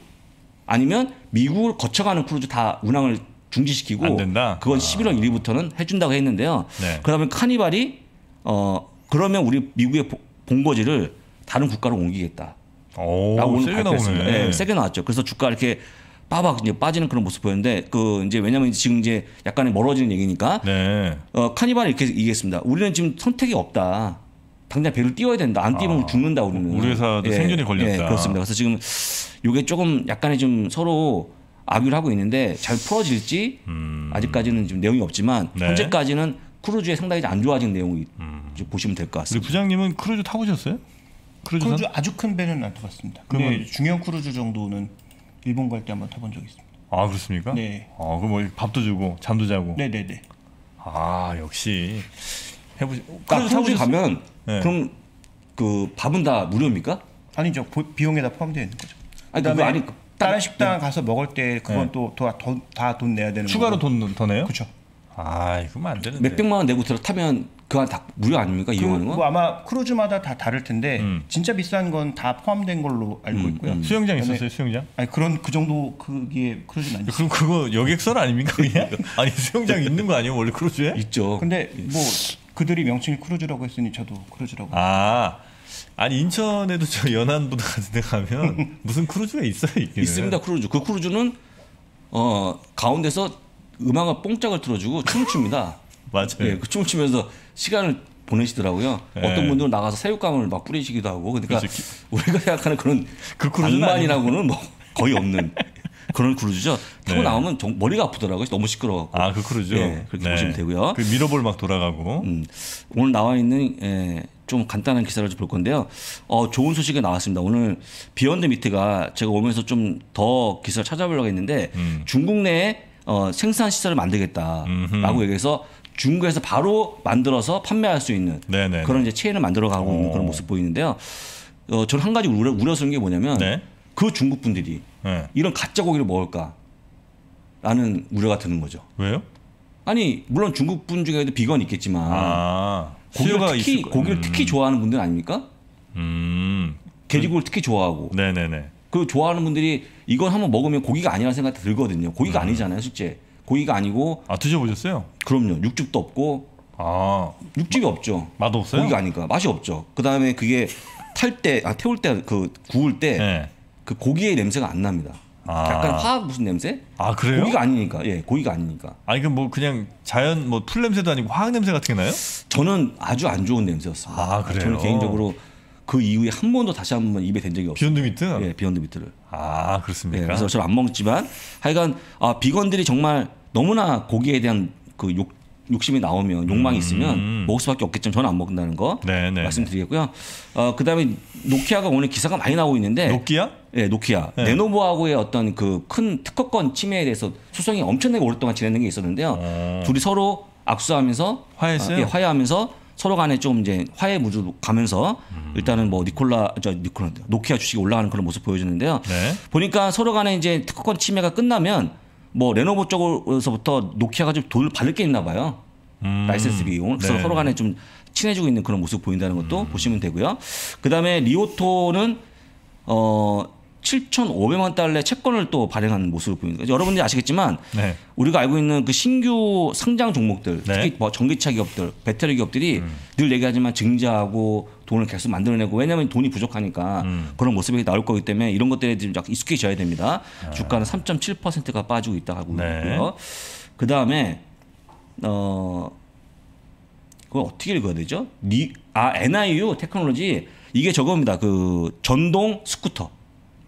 아니면 미국을 거쳐가는 크루즈 다 운항을 중지시키고 안 된다? 그건 아. 11월 1일부터는 해준다고 했는데요. 네. 그러면 카니발이 어 그러면 우리 미국의 본거지를 다른 국가로 옮기겠다. 라고 오늘 발표했습니다. 네, 네, 세게 나왔죠. 그래서 주가 이렇게 빠박 이제 빠지는 그런 모습 보였는데 그 이제 왜냐면 지금 이제 약간의 멀어지는 얘기니까 네. 어 카니발이 이렇게 얘기했습니다. 우리는 지금 선택이 없다. 당장 배를 띄워야 된다. 안 띄우면 아, 죽는다 그러는 우리 회사도 예, 생존이 걸렸다. 예, 그렇습니다. 그래서 지금 요게 조금 약간의 좀 서로 악유를 하고 있는데 잘 풀어질지 음. 아직까지는 지금 내용이 없지만 네. 현재까지는 크루즈에 상당히 안 좋아진 내용이 음. 보시면 될 것 같습니다. 부장님은 크루즈 타보셨어요? 크루즈 크루즈 아주 큰 배는 안 타봤습니다. 근데 중형 크루즈 정도는 일본 갈 때 한번 타본 적이 있습니다. 아 그렇습니까? 네. 아 그럼 뭐 밥도 주고 잠도 자고. 네네네. 네, 네. 아 역시 해보시. 그러니까 크루즈 타고 가면 네. 그럼 그 밥은 다 무료입니까? 아니죠. 비용에다 포함되어 있는 거죠. 아니, 그 아니 다른 식당 네. 가서 먹을 때 그건 네. 또다돈 내야 되는 추가로 돈 더 내요? 그렇죠. 아, 이거면 안 되는데. 몇 백만 원 내고 들어 타면 그건 다 무료 아닙니까? 그 이용하는 건? 뭐 아마 크루즈마다 다 다를 텐데 음. 진짜 비싼 건 다 포함된 걸로 알고 음, 있고요. 음. 수영장 있었어요, 수영장? 아니 그런 그 정도 그게 크루즈 아니죠. 그럼 그거 여객선 아닙니까? [laughs] 아니 수영장 있는 거 아니에요? 원래 크루즈에? 있죠. 근데 뭐 그들이 명칭을 크루즈라고 했으니 저도 크루즈라고. 아. 아니 인천에도 저 연안부도 같은 데 가면 무슨 크루즈가 있어요, 있기는. 있습니다. 크루즈. 그 크루즈는 어, 가운데서 음악을 뽕짝을 틀어주고 춤을 춥니다. [laughs] 맞아요. 예, 그 춤을 추면서 시간을 보내시더라고요. 예. 어떤 분들은 나가서 새우감을 막 뿌리시기도 하고. 그러니까 그렇지. 우리가 생각하는 그런 그 악만이라고는 뭐 거의 없는 [laughs] 그런 크루즈죠. 타고 네. 나오면 머리가 아프더라고요. 너무 시끄러워갖 아, 그 크루즈? 예, 네. 그렇게 네. 보시면 되고요. 그 미러볼 막 돌아가고. 음, 오늘 나와 있는 예, 좀 간단한 기사를 좀 볼 건데요. 어, 좋은 소식이 나왔습니다. 오늘 비욘드 미트가 제가 오면서 좀 더 기사를 찾아보려고 했는데 음. 중국 내에 어, 생산 시설을 만들겠다라고 얘기해서 중국에서 바로 만들어서 판매할 수 있는 네네네. 그런 이제 체인을 만들어가고 있는 그런 모습 보이는데요. 어, 저는 한 가지 우려, 우려스러운 게 뭐냐면 네? 그 중국 분들이 네. 이런 가짜 고기를 먹을까라는 우려가 드는 거죠. 왜요? 아니 물론 중국 분 중에도 비건 있겠지만 아, 고기를 특히 고기를 음. 특히 좋아하는 분들 아닙니까? 음. 돼지고기를 특히 좋아하고. 음. 네네네. 그 좋아하는 분들이 이건 한번 먹으면 고기가 아니라는 생각이 들거든요. 고기가 음. 아니잖아요, 실제. 고기가 아니고. 아 드셔보셨어요? 그럼요. 육즙도 없고. 아 육즙이 마, 없죠. 맛 없어요? 고기가 아니까 맛이 없죠. 그 다음에 그게 탈 때, 아 태울 때 그 구울 때. 네. 그 고기의 냄새가 안 납니다. 아. 약간 화학 무슨 냄새? 아 그래요? 고기가 아니니까 예 고기가 아니니까 아니 그럼 뭐 그냥 자연 뭐 풀 냄새도 아니고 화학 냄새 같은 게 나요? 저는 아주 안 좋은 냄새였습니다. 아 그래요? 저는 개인적으로 그 이후에 한 번도 다시 한 번 입에 댄 적이 없어요. 비욘드 미트? 예 비욘드 미트를 아 그렇습니까? 예, 그래서 저는 안 먹지만 하여간 아 비건들이 정말 너무나 고기에 대한 그욕 욕심이 나오면 욕망이 음, 있으면 음, 음. 먹을 수밖에 없겠지만 저는 안 먹는다는 거 네네. 네, 네. 말씀드리겠고요. 어, 그다음에 노키아가 오늘 기사가 많이 나오고 있는데 노키아? 네, 노키아. 네. 레노버하고의 어떤 그 큰 특허권 침해에 대해서 소송이 엄청나게 오랫동안 진행된 게 있었는데요. 어. 둘이 서로 악수하면서 화해했어요? 어, 예, 화해하면서 서로 간에 좀 이제 화해 무드로 가면서 음. 일단은 뭐 니콜라 저 니콜라 노키아 주식이 올라가는 그런 모습 보여주는데요. 네. 보니까 서로 간에 이제 특허권 침해가 끝나면 뭐 레노버 쪽에서부터 노키아가 좀 돈을 받을 게 있나 봐요. 음. 라이센스 비용. 그래서 네. 서로 간에 좀 친해지고 있는 그런 모습 보인다는 것도 음. 보시면 되고요. 그다음에 리오토는 어 7,500만 달러의 채권을 또 발행하는 모습을 보입니다. 여러분들이 아시겠지만 네. 우리가 알고 있는 그 신규 상장 종목들, 네. 특히 네. 뭐 전기차 기업들, 배터리 기업들이 음. 늘 얘기하지만 증자하고 돈을 계속 만들어내고 왜냐하면 돈이 부족하니까 음. 그런 모습이 나올 거기 때문에 이런 것들에 좀 익숙해져야 됩니다. 네. 주가는 3.7%가 빠지고 있다 하고 네. 있고요. 그 다음에 어 그걸 어떻게 읽어야 되죠? 니, 아 NIU 테크놀로지 이게 저겁니다. 그 전동 스쿠터.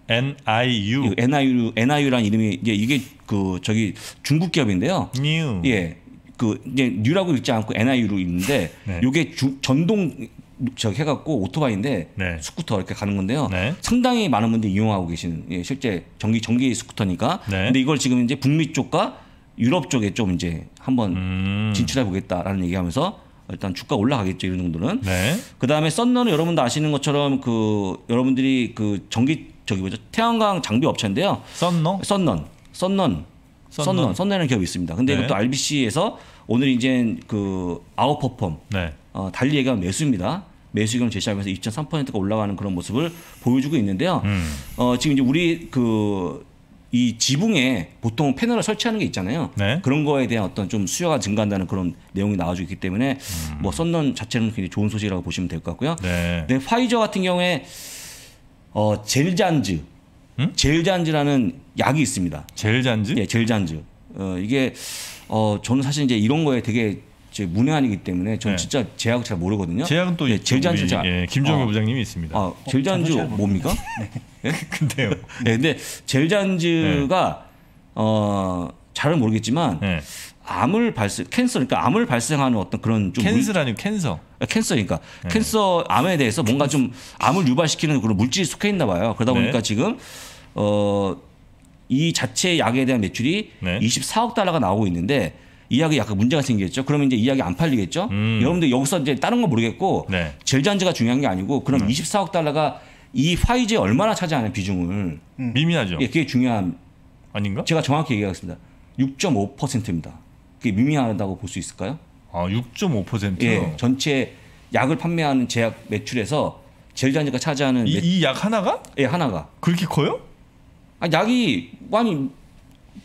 NIU. NIU NIU란 이름이 이게 이게 그 저기 중국 기업인데요. 뉴. 예. 그 이제 뉴라고 읽지 않고 NIU로 읽는데 네. 요게 주, 전동 저기 해갖고 오토바이인데 네. 스쿠터 이렇게 가는 건데요. 네. 상당히 많은 분들이 이용하고 계시는 예, 실제 전기 전기 스쿠터니까. 네. 근데 이걸 지금 이제 북미 쪽과 유럽 쪽에 좀 이제 한번 음. 진출해 보겠다라는 얘기하면서 일단 주가 올라가겠죠 이런 정도는. 네. 그 다음에 썬너는 여러분도 아시는 것처럼 그 여러분들이 그 전기 저기 뭐죠 태양광 장비 업체인데요. 썬너? 썬넌, 썬넌, 썬넌, 썬넌이라는 기업이 있습니다. 근데 네. 이것도 RBC에서 오늘 이제 그 아웃퍼펌 네. 어, 달리 얘기하면 매수입니다. 매수기금 제시하면서 2.3%가 올라가는 그런 모습을 보여주고 있는데요. 음. 어, 지금 이제 우리 그 이 지붕에 보통 패널을 설치하는 게 있잖아요. 네? 그런 거에 대한 어떤 좀 수요가 증가한다는 그런 내용이 나와주기 때문에 음. 뭐 썬런 자체는 굉장히 좋은 소식이라고 보시면 될 것 같고요. 네. 근데 화이저 같은 경우에 어, 젤잔즈, 음? 젤잔즈라는 약이 있습니다. 젤잔즈? 예, 젤잔즈. 어, 이게 어, 저는 사실 이제 이런 거에 되게 제 문외한이기 때문에 전 네. 진짜 제약을 잘 모르거든요. 제약은 또 네, 예, 젤잔주 자 예, 김종규 아, 어. 부장님이 있습니다. 아, 젤잔주 어, 어 뭡니까? [laughs] 네. [laughs] 근데요. 네, 근데 젤잔주가 네. 어 잘은 모르겠지만 네. 암을 발생 캔서 그러니까 암을 발생하는 어떤 그런 좀 캔슬아니고 캔서 아, 캔서니까 그러니까 네. 캔서 암에 대해서 뭔가 좀 암을 유발시키는 그런 물질이 속해 있나 봐요. 그러다 보니까 지금 어 이 자체 약에 대한 매출이 24억 달러가 나오고 있는데 이약에 약간 문제가 생기겠죠. 그러면 이제 이약이 안 팔리겠죠. 음. 여러분들 여기서 이제 다른 거 모르겠고 네. 젤잔즈가 중요한 게 아니고 그럼 음. 24억 달러가 이 화이자에 얼마나 차지하는 비중을 음. 미미하죠. 예, 그게 중요한 아닌가? 제가 정확히 얘기하겠습니다. 6.5%입니다. 그게 미미하다고 볼 수 있을까요? 아, 6.5%요. 예, 전체 약을 판매하는 제약 매출에서 젤잔즈가 차지하는 이약 매... 하나가? 예, 하나가. 그렇게 커요? 아, 약이 아니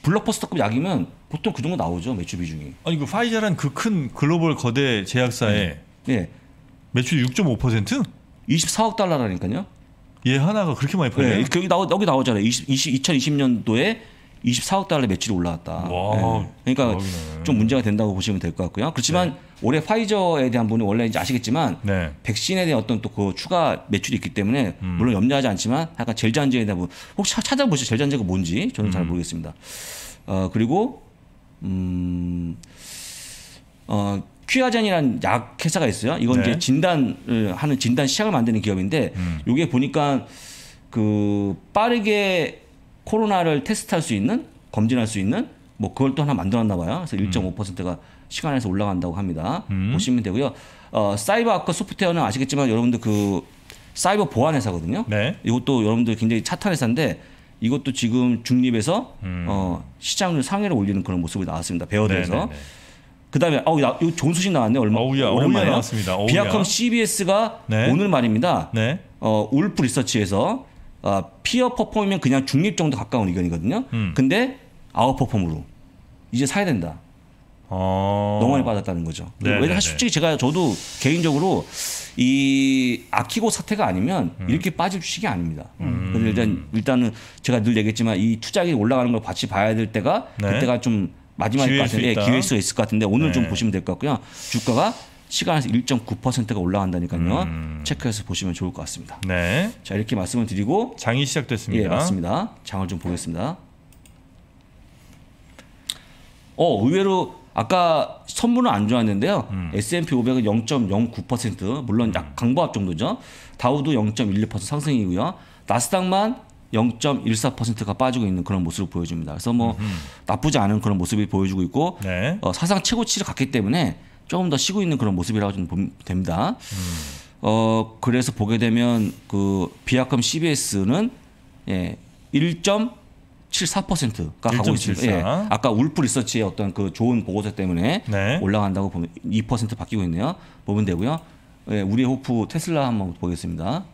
블록버스터급 약이면 보통 그 정도 나오죠 매출 비중이. 아니 그 파이자란 그 큰 글로벌 거대 제약사의 음. 네. 네. 매출 6.5%? 24억 달러라니까요. 얘 하나가 그렇게 많이 팔려요? 네, 그, 여기, 나오, 여기 나오잖아요. 20, 20, 2020년도에 24억 달러 매출이 올라왔다. 와, 네. 그러니까 대박네좀 문제가 된다고 보시면 될 것 같고요. 그렇지만 네. 올해 파이저에 대한 부분은 원래 이제 아시겠지만 네. 백신에 대한 어떤 또 그 추가 매출이 있기 때문에 음. 물론 염려하지 않지만 약간 젤 잔제에 대한 부분 혹시 찾아보시죠. 젤 잔제가 뭔지 저는 잘 음. 모르겠습니다. 어, 그리고 음, 어, 퀴아젠이라는약 회사가 있어요. 이건 네. 이제 진단을 하는 진단 시약을 만드는 기업인데 음. 이게 보니까 그 빠르게 코로나를 테스트할 수 있는 검진할 수 있는 뭐 그걸 또 하나 만들었나 봐요. 그래서 1.5%가 음. 시간에서 올라간다고 합니다. 음. 보시면 되고요. 어, 사이버 아크 소프트웨어는 아시겠지만 여러분들 그 사이버 보안 회사거든요. 네. 이것도 여러분들 굉장히 차탄 회사인데 이것도 지금 중립에서 음. 어, 시장률 상위를 올리는 그런 모습이 나왔습니다. 베어드에서. 네, 네, 네. 그다음에 어우 나, 이거 좋은 소식 나왔네 얼마 어우야, 아, 오랜만에 나왔습니다. 어우야. 비아컴 CBS가 네. 오늘 말입니다. 네. 어, 울프 리서치에서 어, 피어 퍼폼이면 그냥 중립 정도 가까운 의견이거든요. 음. 근데 아웃 퍼폼으로 이제 사야 된다. 어... 너무 받았다는 거죠. 네, 왜냐 네, 솔직히 네. 제가 저도 개인적으로 이 아키고 사태가 아니면 음. 이렇게 빠질 주식이 아닙니다. 음. 일단 일단은 제가 늘 얘기했지만 이투자액 올라가는 걸 같이 봐야 될 때가 네. 그때가 좀 마지막일 같은데 예, 기회수 있을 것 같은데 오늘 네. 좀 보시면 될 것 같고요. 주가가 시간에서 1.9%가 올라간다니까요. 음. 체크해서 보시면 좋을 것 같습니다. 네. 자 이렇게 말씀을 드리고 장이 시작됐습니다. 예, 맞습니다. 장을 좀 보겠습니다. 어 의외로 아까 선물은 안 좋았는데요. 음. S&P 500은 0.09% 물론 약 음. 강보합 정도죠. 다우도 0.16% 상승이고요. 나스닥만 0.14%가 빠지고 있는 그런 모습을 보여줍니다. 그래서 뭐 음흠. 나쁘지 않은 그런 모습이 보여주고 있고 네. 어, 사상 최고치를 갖기 때문에 조금 더 쉬고 있는 그런 모습이라고 좀 됩니다. 음. 어 그래서 보게 되면 그 비약금 CBS는 예 1. 7 4가 가고 있습니다. 예. 아까 울프 리서치의 어떤 그 좋은 보고서 때문에 네. 올라간다고 보면 2% 바뀌고 있네요. 보면 되고요. 예, 우리 호프 테슬라 한번 보겠습니다.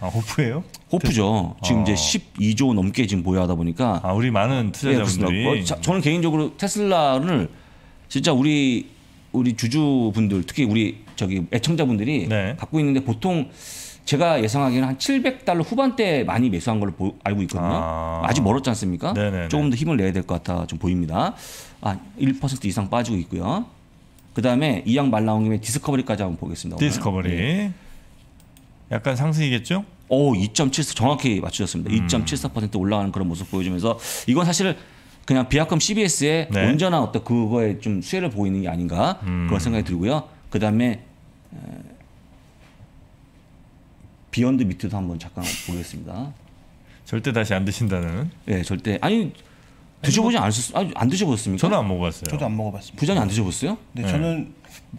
아, 호프예요? 호프죠. 지금 아. 이제 12조 넘게 지금 보유하다 보니까 아, 우리 많은 투자자분들이 예, 뭐, 저는 개인적으로 테슬라를 진짜 우리 우리 주주분들 특히 우리 저기 애청자분들이 네. 갖고 있는데 보통 제가 예상하기에는 한 700달러 후반대 많이 매수한 걸로 보, 알고 있거든요. 아. 직 멀었지 않습니까? 네네네. 조금 더 힘을 내야 될 것 같아 좀 보입니다. 아, 1% 이상 빠지고 있고요. 그다음에 이양 말 나온 김에 디스커버리까지 한번 보겠습니다. 디스커버리. 예. 약간 상승이겠죠? 오, 2.74 정확히 맞추셨습니다. 음. 2.74% 올라가는 그런 모습 보여주면서 이건 사실 그냥 비약금 CBS의 네. 온전한 어떤 그거에 좀 수혜를 보이는 게 아닌가 음. 그런 생각이 들고요. 그다음에 비욘드 미트도 한번 잠깐 보겠습니다. 절대 다시 안 드신다는? 네, 절대. 아니 드셔보지 뭐 않으셨, 아니, 안 드셔보셨습니까? 저는 안 먹어봤어요. 저도 안 먹어봤습니다. 부장님 안 드셔보셨어요? 네, 네. 저는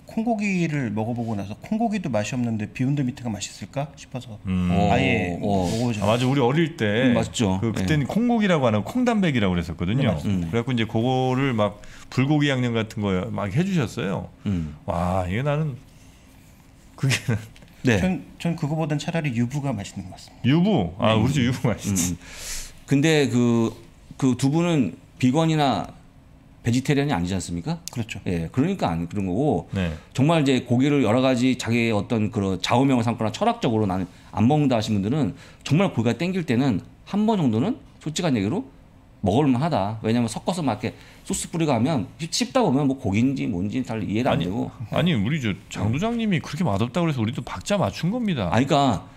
콩고기를 먹어보고 나서 콩고기도 맛이 없는데 비욘드 미트가 맛있을까 싶어서 음. 아예 먹어보죠. 아, 맞아, 우리 어릴 때 음, 맞죠. 그, 그때는 네. 콩고기라고 하는 콩담백이라고 그랬었거든요. 네, 음. 그래갖고 이제 그거를 막 불고기 양념 같은 거 막 해주셨어요. 음. 와, 이게 나는 그게 네. 전, 전 그거보단 차라리 유부가 맛있는 것 같습니다. 유부? 아, 네. 우리 집 유부 맛있지. 음. 음. 근데 그, 그두 분은 비건이나 베지테리언이 아니지 않습니까? 그렇죠. 예, 그러니까 안 그런 거고 네. 정말 이제 고기를 여러 가지 자기의 어떤 그런 좌우명을 삼거나 철학적으로 나는 안 먹는다 하신 분들은 정말 고기가 땡길 때는 한 번 정도는 솔직한 얘기로 먹을만하다. 왜냐하면 섞어서 막 이렇게 소스 뿌리가면 씹다 보면 뭐 고기인지 뭔지 잘 이해가 아니, 안 되고. 아니 우리 저장 부장님이 그렇게 맛없다그래서 우리도 박자 맞춘 겁니다. 아니 그러니까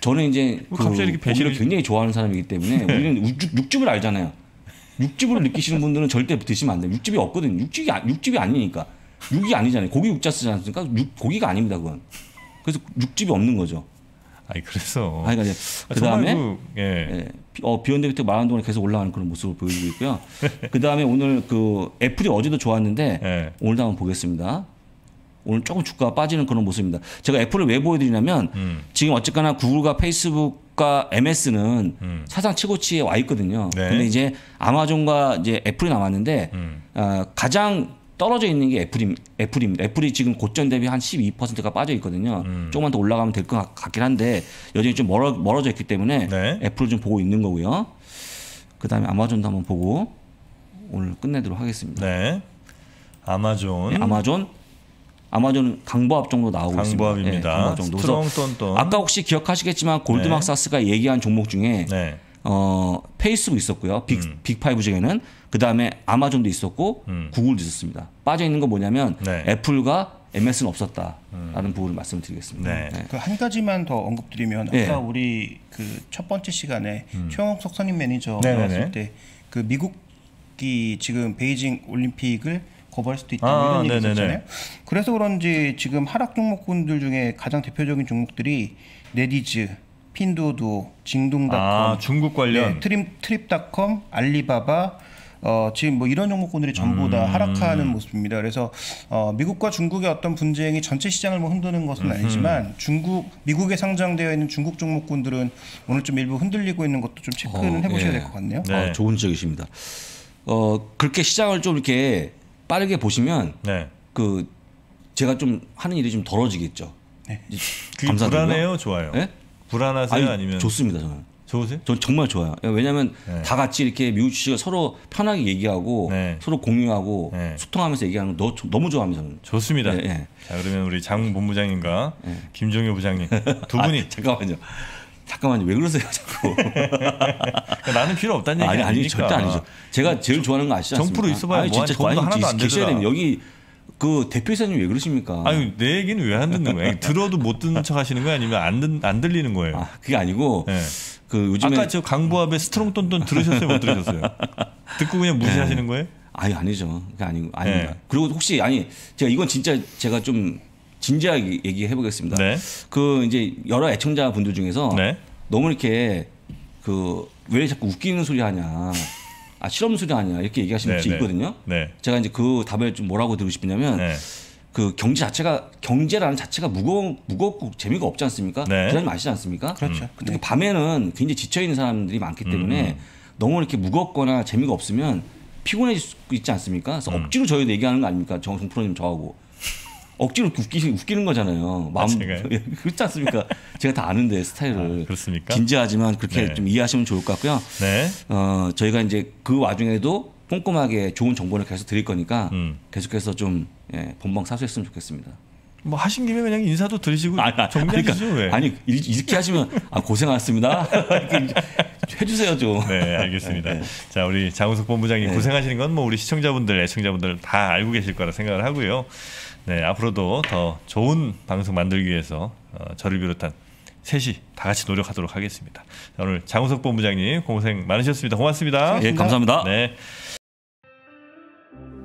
저는 이제 그 갑자기 이렇게 그 배신을 굉장히 좋아하는 사람이기 때문에 네. 우리는 우 육즙을 알잖아요. 육즙을 느끼시는 분들은 절대 드시면 안 돼요. 육즙이 없거든 육즙이 아, 육즙이 아니니까. 육이 아니잖아요. 고기 육자 쓰지 않습니까? 육, 고기가 아닙니다, 그건. 그래서 육즙이 없는 거죠. 아니 그래서. 아니 그러니까 아, 그다음에 그, 예. 예. 어 비욘드 빅텍 말하는 동안 계속 올라가는 그런 모습을 보여주고 있고요. [laughs] 그다음에 오늘 그 애플이 어제도 좋았는데 예. 오늘도 한번 보겠습니다. 오늘 조금 주가가 빠지는 그런 모습입니다. 제가 애플을 왜 보여드리냐면 음. 지금 어쨌거나 구글과 페이스북과 MS는 음. 사상 최고치에 와 있거든요. 네. 근데 이제 아마존과 이제 애플이 남았는데 음. 어, 가장 떨어져 있는 게 애플임, 애플입니다. 애플이 지금 고점 대비 한 12%가 빠져 있거든요. 음. 조금만 더 올라가면 될 것 같긴 한데 여전히 좀 멀어, 멀어져 있기 때문에 네. 애플을 좀 보고 있는 거고요. 그다음에 아마존도 한번 보고 오늘 끝내도록 하겠습니다. 네. 아마존. 네, 아마존. 아마존은 강보합 정도 나오고 강보합 있습니다. 네, 강보합 정도. 스트롱 똔똔. 아까 혹시 기억하시겠지만 골드막사스가 네. 얘기한 종목 중에 네. 어, 페이스북 있었고요. 빅, 음. 빅파이브 중에는 그 다음에 아마존도 있었고 음. 구글도 있었습니다. 빠져 있는 건 뭐냐면 네. 애플과 MS는 없었다라는 음. 부분을 말씀드리겠습니다. 네. 네. 그한 가지만 더 언급드리면 예. 아까 우리 그 첫 번째 시간에 음. 최영석 선임 매니저 네, 네, 네. 나왔을 때 그 미국이 지금 베이징 올림픽을 거부할 수도 있다 뭐 아, 이런 얘기 네 있었잖아요. 그래서 그런지 지금 하락 종목군들 중에 가장 대표적인 종목들이 네디즈, 핀도도, 징동닷컴, 아, 중국 관련 네, 트림 트립닷컴, 알리바바 어, 지금 뭐 이런 종목군들이 전부 다 음. 하락하는 모습입니다. 그래서 어, 미국과 중국의 어떤 분쟁이 전체 시장을 뭐 흔드는 것은 아니지만 중국 미국에 상장되어 있는 중국 종목군들은 오늘 좀 일부 흔들리고 있는 것도 좀 체크는 어, 예. 해보셔야 예. 될것 같네요. 네. 어, 좋은 지적이십니다. 어, 그렇게 시장을 좀 이렇게 빠르게 보시면 네. 그 제가 좀 하는 일이 좀 덜어지겠죠. 네. 감사드리요 불안해요, 좋아요. 네? 불안하세요, 아니, 아니면 좋습니다 저는. 좋으세요? 전 정말 좋아요. 예, 왜냐하면 네. 다 같이 이렇게 미우씨가 서로 편하게 얘기하고 네. 서로 공유하고 네. 소통하면서 얘기하는 거 너, 무 좋아합니다. 저는. 좋습니다. 예, 예. 자 그러면 우리 장 본부장님과 김종효 부장님 두 아, 분이 아, 잠깐만요. 잠깐만요. 왜 그러세요, 자꾸? [laughs] 나는 필요 없다는 얘기 아니, 아니 아니 절대 아니죠. 제가 제일 좋아하는 거 아시지 정프로 있어봐야 아니, 뭐 진짜 돈도 하나도 안 되더라. 여기 그 대표이사님 왜 그러십니까? 아니 내 얘기는 왜 안 듣는 거예요? 들어도 못 듣는 척 하시는 거예요? 아니면 안, 안 들리는 거예요? 아, 그게 아니고 네. 그 요즘에 아까 저 강부합의 스트롱 똔똔 들으셨어요 못 들으셨어요? [laughs] 듣고 그냥 무시하시는 네. 거예요? 아니 아니죠. 그게 아니 아닙니다. 네. 그리고 혹시 아니 제가 이건 진짜 제가 좀 진지하게 얘기해 보겠습니다. 네. 그 이제 여러 애청자 분들 중에서 네. 너무 이렇게 그 왜 자꾸 웃기는 소리 하냐. 아 실험 소리 하냐 이렇게 얘기하시는 네, 분이 네. 있거든요. 제가 이제 그 답을 좀 뭐라고 드리고 싶냐면 그 경제 자체가 경제라는 자체가 무거운 무겁고 재미가 없지 않습니까? 네. 그사님 아시지 않습니까? 그렇죠. 음. 특히 네. 그 밤에는 굉장히 지쳐 있는 사람들이 많기 때문에 음. 음. 너무 이렇게 무겁거나 재미가 없으면 피곤해질 수 있지 않습니까? 그래서 음. 억지로 저희 얘기하는 거 아닙니까? 정송 프로님 저하고 억지로 웃기, 웃기는 거잖아요. 마음 아, [laughs] 그렇지 않습니까? 제가 다 아는데 스타일을 아, 그렇습니까? 진지하지만 그렇게 네. 좀 이해하시면 좋을 것 같고요. 네. 어 저희가 이제 그 와중에도 꼼꼼하게 좋은 정보를 계속 드릴 거니까 음. 계속해서 좀 예, 본방 사수했으면 좋겠습니다. 뭐 하신 김에 그냥 인사도 드리시고 아, 아, 정리하시죠 그러니까, 아니 이렇게 하시면 아 고생하셨습니다 [laughs] 해주세요 좀. 네 알겠습니다. 네. 자 우리 장우석 본부장님 네. 고생하시는 건 뭐 우리 시청자분들 애청자분들 다 알고 계실 거라 생각을 하고요. 네 앞으로도 더 좋은 방송 만들기 위해서 어, 저를 비롯한 셋이 다 같이 노력하도록 하겠습니다. 자, 오늘 장우석 본부장님 고생 많으셨습니다. 고맙습니다. 예 네, 감사합니다. 네.